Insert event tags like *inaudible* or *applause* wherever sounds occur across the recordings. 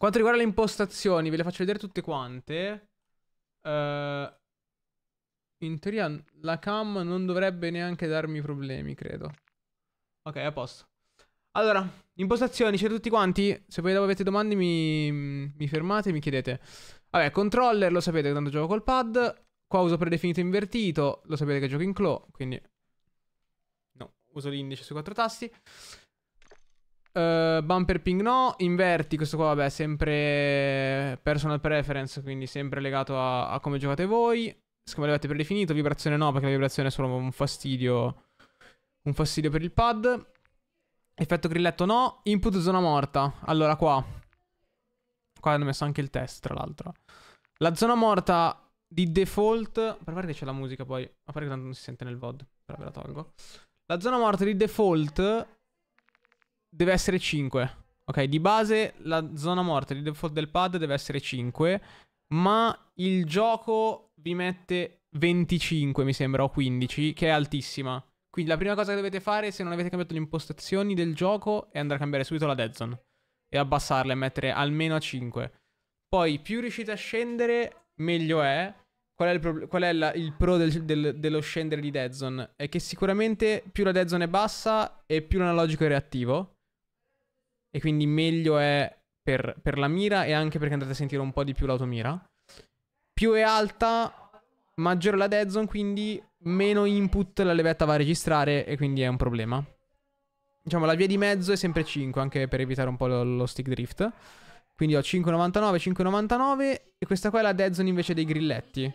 Quanto riguarda le impostazioni, ve le faccio vedere tutte quante. Uh, in teoria la cam non dovrebbe neanche darmi problemi, credo. Ok, a posto. Allora, impostazioni, c'è tutti quanti? Se poi avete domande mi, mi fermate e mi chiedete. Vabbè, controller, lo sapete che tanto gioco col pad. Qua uso predefinito invertito, lo sapete che gioco in claw, quindi... No, uso l'indice sui quattro tasti. Uh, bumper ping no, inverti, questo qua vabbè sempre personal preference, quindi sempre legato a, a come giocate voi, siccome l'avete predefinito, vibrazione no perché la vibrazione è solo un fastidio, un fastidio per il pad, effetto grilletto no, input zona morta, allora qua, qua hanno messo anche il test tra l'altro, la zona morta di default, per fare che c'è la musica poi, a parte che tanto non si sente nel VOD, però ve la tolgo, la zona morta di default deve essere 5. Ok, di base la zona morta di default del pad deve essere 5, ma il gioco vi mette 25, mi sembra, o 15, che è altissima. Quindi la prima cosa che dovete fare, se non avete cambiato le impostazioni del gioco, è andare a cambiare subito la dead zone. E abbassarla e mettere almeno a 5. Poi, più riuscite a scendere, meglio è. Qual è il, pro, qual è la, il pro del, del, dello scendere di dead zone? È che sicuramente più la dead zone è bassa e più l'analogico è reattivo e quindi meglio è per, per la mira e anche perché andate a sentire un po' di più l'automira. Più è alta, maggiore la dead zone, quindi meno input la levetta va a registrare e quindi è un problema. Diciamo la via di mezzo è sempre 5, anche per evitare un po' lo, lo stick drift. Quindi ho 5,99, 5,99 e questa qua è la dead zone invece dei grilletti.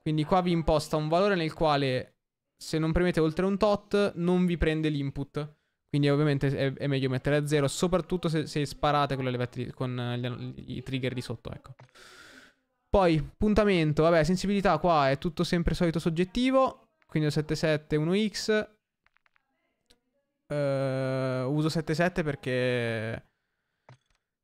Quindi qua vi imposta un valore nel quale se non premete oltre un tot non vi prende l'input. Quindi ovviamente è, è meglio mettere a zero, soprattutto se, se sparate con, le, con eh, gli, i trigger di sotto, ecco. Poi, puntamento, vabbè, sensibilità qua è tutto sempre solito soggettivo, quindi ho 7,7, 1x. Uh, uso 7,7 perché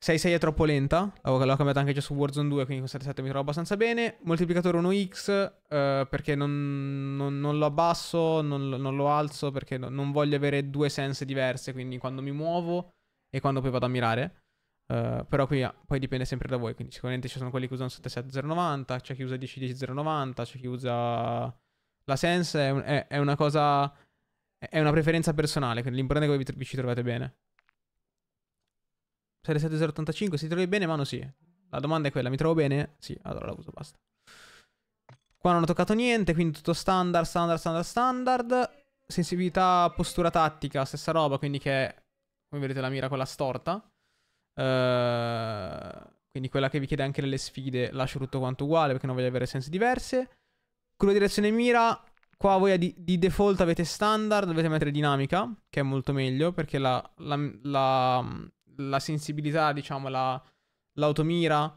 6-6 è troppo lenta, l'ho cambiata anche già su Warzone 2, quindi con 7-7 mi trovo abbastanza bene. Moltiplicatore 1x eh, perché non, non, non, lo abbasso, non, non lo alzo, perché no, non voglio avere due sense diverse, quindi quando mi muovo e quando poi vado a mirare. Eh, però qui ah, poi dipende sempre da voi, quindi sicuramente ci sono quelli che usano 77090, c'è chi usa 10-10090, c'è chi usa... La sense è, un, è, è una cosa... è una preferenza personale, quindi l'importante è che voi vi, vi ci trovate bene. 77085, cioè, si trovi bene? Mano sì. La domanda è quella, mi trovo bene? Sì, allora la uso, basta. Qua non ho toccato niente, quindi tutto standard, standard, standard, standard. Sensibilità, postura tattica, stessa roba, quindi che è, come vedete, la mira quella storta. Uh, quindi quella che vi chiede anche nelle sfide, lascio tutto quanto uguale perché non voglio avere sensi diverse. Quello direzione mira, Qua voi di, di, default avete standard, dovete mettere dinamica, che è molto meglio perché la, la, la, la sensibilità, diciamo, la, l'automira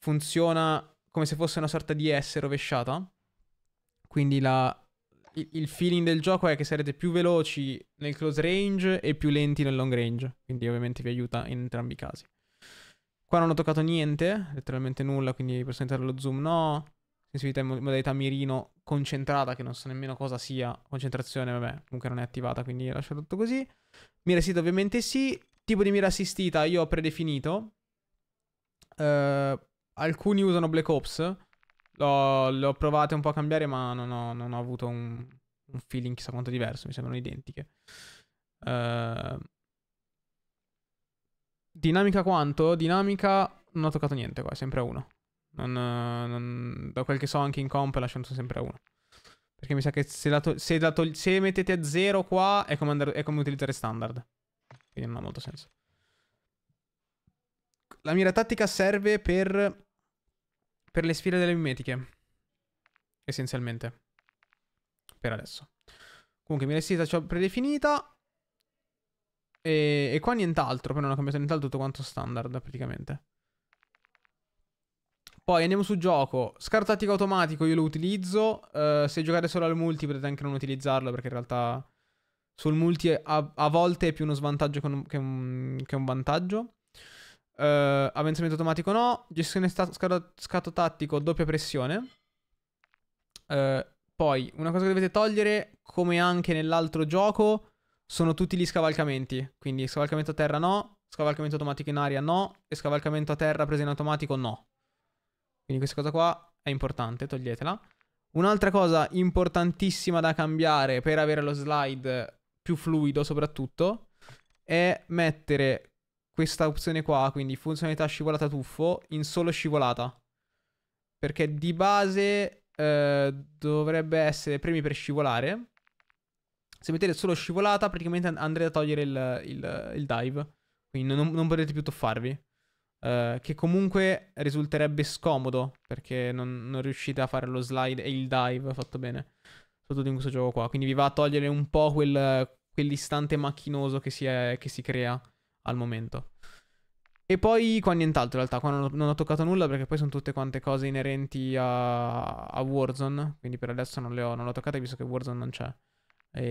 funziona come se fosse una sorta di S rovesciata. Quindi la, il, il, feeling del gioco è che sarete più veloci nel close range e più lenti nel long range. Quindi ovviamente vi aiuta in entrambi i casi. Qua non ho toccato niente, letteralmente nulla, quindi per sentire lo zoom no. Sensibilità in modalità mirino concentrata, che non so nemmeno cosa sia. Concentrazione, vabbè, comunque non è attivata, quindi lascio tutto così. Mira sito ovviamente sì. Tipo di mira assistita io ho predefinito. Uh, alcuni usano Black Ops. Le ho provate un po' a cambiare, ma non ho, non ho avuto un, un, feeling chissà quanto diverso. Mi sembrano identiche. Uh, dinamica quanto? Dinamica non ho toccato niente qua, è sempre a 1. Non, non, da quel che so anche in comp è lasciato sempre a 1. Perché mi sa che se, to- se, to- se mettete a 0 qua è come, andare- è come utilizzare standard. Quindi non ha molto senso. La mira tattica serve per... Per le sfide delle mimetiche. Essenzialmente. Per adesso. Comunque, mira estesa c'ho predefinita. E, e qua nient'altro, però non ho cambiato nient'altro, tutto quanto standard praticamente. Poi andiamo su gioco. Scar tattico automatico io lo utilizzo. Uh, se giocate solo al multi potete anche non utilizzarlo perché in realtà sul multi a, a volte è più uno svantaggio che un, che un, che un vantaggio. Uh, avanzamento automatico no. Gestione sta- scato, scato tattico, doppia pressione. Uh, poi, una cosa che dovete togliere, come anche nell'altro gioco, sono tutti gli scavalcamenti. Quindi scavalcamento a terra no, scavalcamento automatico in aria no, e scavalcamento a terra preso in automatico no. Quindi questa cosa qua è importante, toglietela. Un'altra cosa importantissima da cambiare per avere lo slide più fluido soprattutto, è mettere questa opzione qua, quindi funzionalità scivolata tuffo, in solo scivolata. Perché di base eh, dovrebbe essere premi per scivolare. Se mettete solo scivolata, praticamente andrete a togliere il, il, il dive. Quindi non, non potrete più tuffarvi. Uh, che comunque risulterebbe scomodo perché non, non, riuscite a fare lo slide e il dive fatto bene, soprattutto in questo gioco qua. Quindi vi va a togliere un po' quel, quell'istante macchinoso che si, è, che si crea al momento. E poi qua nient'altro in realtà, qua non, non ho, toccato nulla perché poi sono tutte quante cose inerenti a, a Warzone, quindi per adesso non le ho, non le ho toccate visto che Warzone non c'è. E...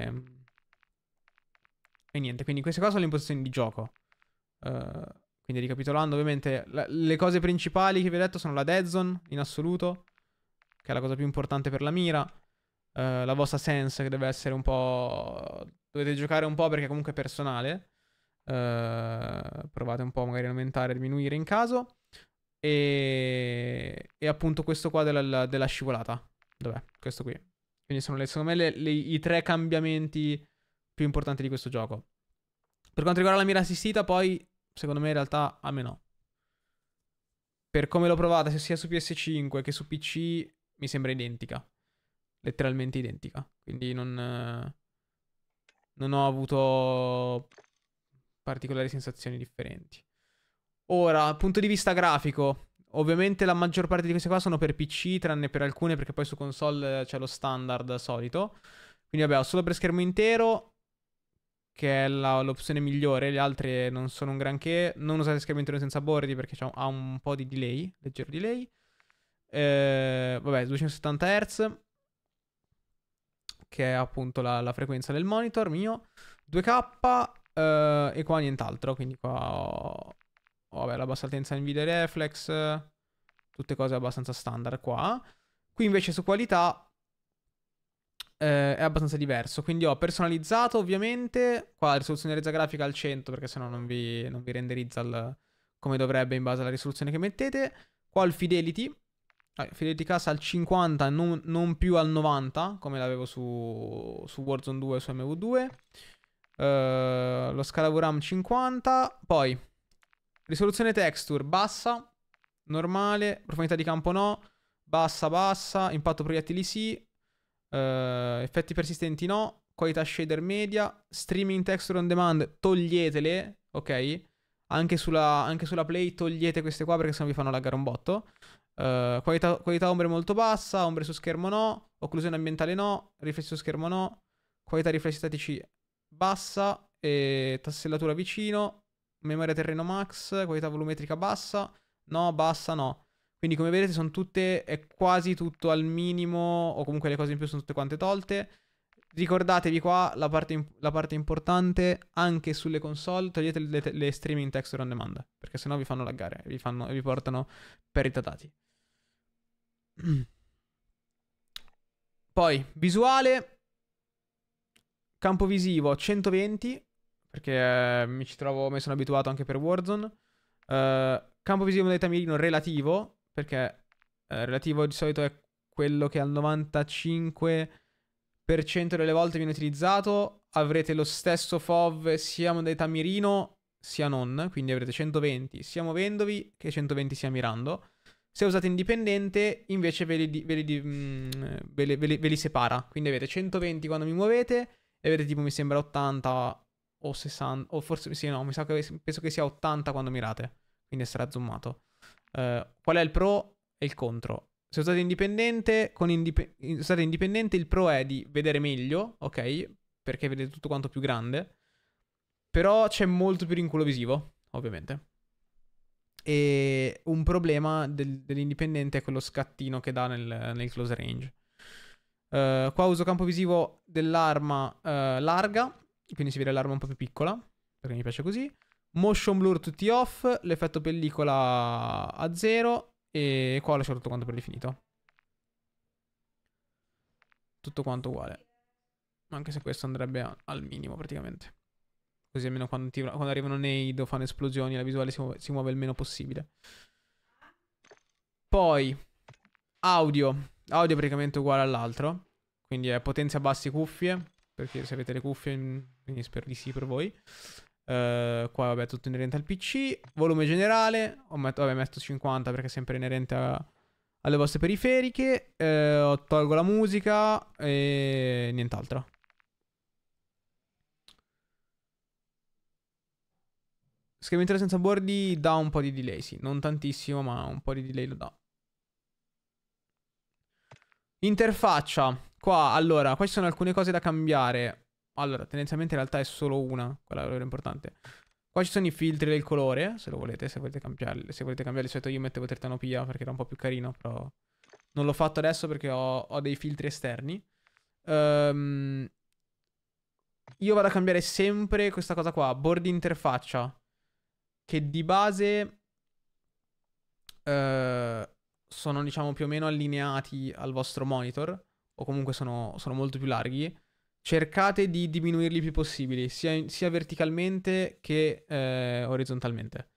Ehm, e... niente, quindi queste qua sono le impostazioni di gioco. Uh, quindi ricapitolando, ovviamente la, le cose principali che vi ho detto sono la dead zone in assoluto, che è la cosa più importante per la mira, eh, la vostra sense che deve essere un po'... Dovete giocare un po' perché comunque è personale. Uh, provate un po' magari a aumentare, e diminuire in caso. E, e appunto questo qua della, della, scivolata. Dov'è? Questo qui. Quindi sono le, secondo me le, le, i tre cambiamenti più importanti di questo gioco. Per quanto riguarda la mira assistita, poi secondo me in realtà a me no. Per come l'ho provata, sia su PS5 che su PC, mi sembra identica letteralmente identica. Quindi non, eh, non ho avuto particolari sensazioni differenti. Ora, punto di vista grafico, ovviamente la maggior parte di queste qua sono per PC, tranne per alcune perché poi su console c'è lo standard solito. Quindi vabbè, ho solo per schermo intero, che è la, l'opzione migliore, le altre non sono un granché. Non usate schermo intero senza bordi perché ha un po' di delay, leggero delay. Eh, vabbè, 270 Hz che è appunto la, la frequenza del monitor mio, 2K eh, e qua nient'altro, quindi qua ho, vabbè, la bassa latenza NVIDIA Reflex, tutte cose abbastanza standard qua. Qui invece su qualità eh, è abbastanza diverso. Quindi ho personalizzato ovviamente qua la risoluzione resa grafica al 100 perché sennò non vi, non vi renderizza il, come dovrebbe in base alla risoluzione che mettete. Qua il fidelity Fidelity Casa al 50, non, non, più al 90, come l'avevo su, su Warzone 2 e su MV2. Uh, eh, lo Scalavoram 50. Poi, risoluzione texture bassa, normale, profondità di campo no, bassa, bassa, impatto proiettili sì, uh, effetti persistenti no, qualità shader media, streaming texture on demand toglietele, ok? Anche sulla, anche sulla Play togliete queste qua perché sennò vi fanno laggare un botto. Eh, qualità, qualità ombre molto bassa, ombre su schermo no, occlusione ambientale no, riflessi su schermo no, qualità riflessi statici bassa, e tassellatura vicino, memoria terreno max, qualità volumetrica bassa, no, bassa, no. Quindi come vedete sono tutte, è quasi tutto al minimo, o comunque le cose in più sono tutte quante tolte. Ricordatevi qua la parte, la parte importante, anche sulle console togliete le, le streaming texture on demand, perché sennò vi fanno laggare, vi, fanno, vi portano per i tatati. *clears throat* Poi, visuale, campo visivo 120, perché eh, mi ci trovo, mi sono abituato anche per Warzone. Uh, campo visivo del tamilino relativo, perché eh, relativo di solito è quello che al 95% delle volte viene utilizzato. Avrete lo stesso FOV sia modalità mirino sia non, quindi avrete 120 sia muovendovi che 120 sia mirando. Se usate indipendente, invece ve li, mm, ve li, ve li, ve li separa. Quindi avete 120 quando mi muovete e avete tipo, mi sembra 80 o 60, o forse sì, no, mi sa che penso che sia 80 quando mirate, quindi sarà zoomato. Uh, qual è il pro e il contro? Se usate indipendente, con indip- usate indipendente il pro è di vedere meglio, ok? Perché vedete tutto quanto più grande, però c'è molto più rinculo visivo, ovviamente. E un problema del, dell'indipendente è quello scattino che dà nel, nel close range. Uh, qua uso campo visivo dell'arma uh, larga, quindi si vede l'arma un po' più piccola, perché mi piace così. Motion blur tutti off, l'effetto pellicola a zero e qua ho lasciato tutto quanto per definito. Tutto quanto uguale. Anche se questo andrebbe al minimo praticamente. Così almeno quando, ti, quando arrivano Nade o fanno esplosioni la visuale si muove, si muove il meno possibile. Poi, audio. Audio è praticamente uguale all'altro. Quindi è potenza basse cuffie. Perché se avete le cuffie, mm, quindi spero di sì per voi. Uh, qua vabbè, tutto inerente al PC. Volume generale. Ho metto, vabbè, metto 50 perché è sempre inerente a, alle vostre periferiche. Uh, tolgo la musica e nient'altro. Schermentare senza bordi dà un po' di delay, sì. Non tantissimo, ma un po' di delay lo dà. Interfaccia. Qua, allora, qua ci sono alcune cose da cambiare. Allora, tendenzialmente in realtà è solo una, quella è importante. Qua ci sono i filtri del colore, se lo volete, se volete cambiarli. Se volete cambiarli, di solito io mettevo tertanopia perché era un po' più carino, però... Non l'ho fatto adesso perché ho, ho dei filtri esterni. Um, io vado a cambiare sempre questa cosa qua, bordi interfaccia che di base eh, sono diciamo più o meno allineati al vostro monitor o comunque sono, sono molto più larghi, cercate di diminuirli il più possibile, sia, sia verticalmente che eh, orizzontalmente.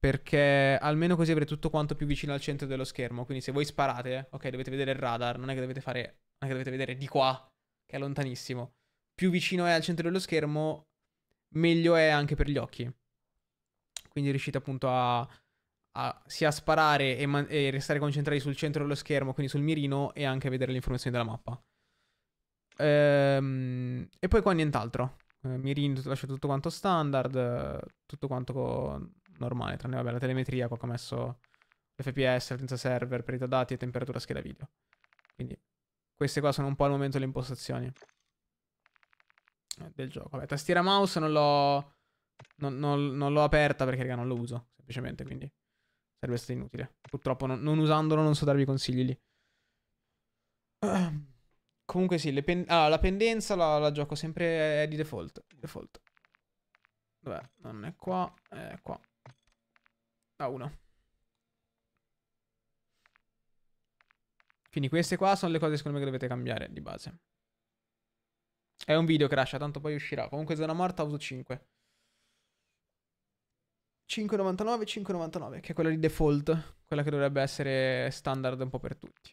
Perché almeno così avrete tutto quanto più vicino al centro dello schermo. Quindi se voi sparate, ok, dovete vedere il radar, non è che dovete fare, non è che dovete vedere di qua, che è lontanissimo. Più vicino è al centro dello schermo, meglio è anche per gli occhi quindi riuscite appunto a, a sia sparare e, man- e, restare concentrati sul centro dello schermo, quindi sul mirino, e anche a vedere le informazioni della mappa. Ehm, e poi qua nient'altro. Eh, mirino, lascia tutto quanto standard, tutto quanto co- normale, tranne vabbè, la telemetria, qua che ho messo FPS, latenza server, parità dati e temperatura scheda video. Quindi queste qua sono un po' al momento le impostazioni eh, del gioco. Vabbè, tastiera mouse non l'ho non, non, non l'ho aperta perché, raga, non lo uso. Semplicemente, quindi sarebbe stato inutile. Purtroppo non, non usandolo non so darvi consigli lì. Uh, *clears throat* comunque sì, pen ah, la pendenza la, la, gioco sempre eh, di default. Default. Vabbè, non è qua, è qua. A ah, uno. Quindi queste qua sono le cose secondo me che dovete cambiare di base. È un video crash, tanto poi uscirà. Comunque zona morta uso 5. 5,99, 5,99, che è quella di default, quella che dovrebbe essere standard un po' per tutti.